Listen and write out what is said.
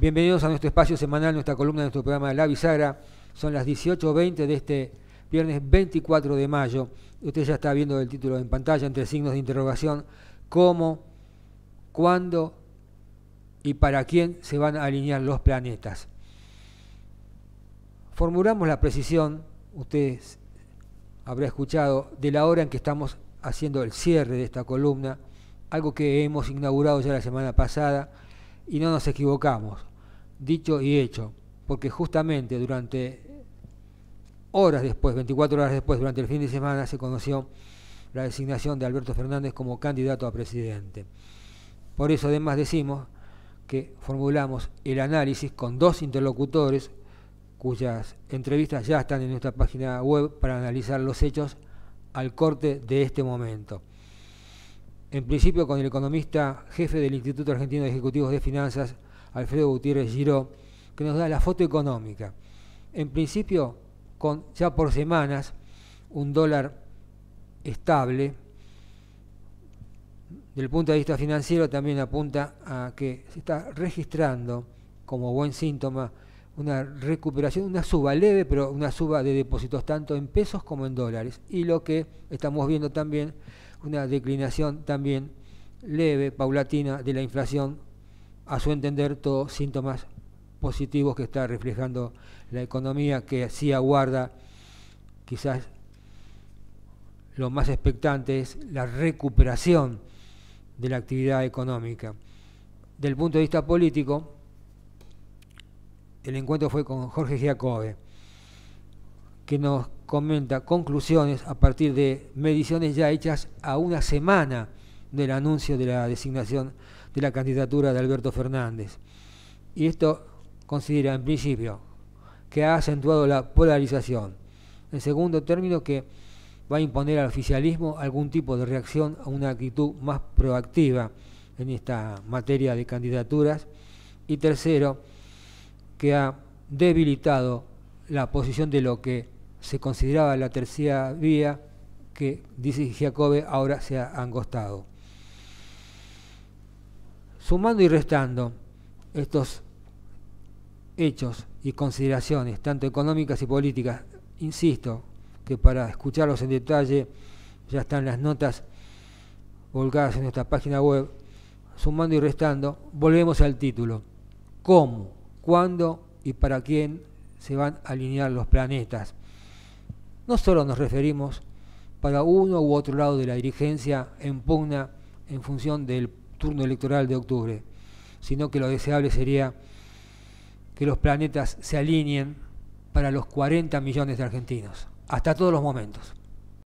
Bienvenidos a nuestro espacio semanal, nuestra columna, de nuestro programa La Bisagra. Son las 18.20 de este viernes 24 de mayo. Usted ya está viendo el título en pantalla entre signos de interrogación. ¿Cómo, cuándo y para quién se van a alinear los planetas? Formulamos la precisión, usted habrá escuchado, de la hora en que estamos haciendo el cierre de esta columna, algo que hemos inaugurado ya la semana pasada y no nos equivocamos, dicho y hecho, porque justamente durante horas después, 24 horas después, durante el fin de semana, se conoció la designación de Alberto Fernández como candidato a presidente. Por eso además decimos que formulamos el análisis con dos interlocutores cuyas entrevistas ya están en nuestra página web para analizar los hechos al corte de este momento en principio con el economista jefe del Instituto Argentino de Ejecutivos de Finanzas, Alfredo Gutiérrez Giró, que nos da la foto económica. En principio, con ya por semanas, un dólar estable. Del punto de vista financiero también apunta a que se está registrando como buen síntoma una recuperación, una suba leve, pero una suba de depósitos tanto en pesos como en dólares. Y lo que estamos viendo también una declinación también leve, paulatina de la inflación, a su entender todos síntomas positivos que está reflejando la economía que así aguarda quizás lo más expectante es la recuperación de la actividad económica. Del punto de vista político, el encuentro fue con Jorge Giacobbe, que nos comenta conclusiones a partir de mediciones ya hechas a una semana del anuncio de la designación de la candidatura de Alberto Fernández. Y esto considera en principio que ha acentuado la polarización. En segundo término, que va a imponer al oficialismo algún tipo de reacción a una actitud más proactiva en esta materia de candidaturas. Y tercero, que ha debilitado la posición de lo que se consideraba la tercera vía que, dice Jacobe, ahora se ha angostado. Sumando y restando estos hechos y consideraciones, tanto económicas y políticas, insisto, que para escucharlos en detalle ya están las notas volcadas en nuestra página web, sumando y restando, volvemos al título. ¿Cómo, cuándo y para quién se van a alinear los planetas? No solo nos referimos para uno u otro lado de la dirigencia en pugna en función del turno electoral de octubre, sino que lo deseable sería que los planetas se alineen para los 40 millones de argentinos, hasta todos los momentos.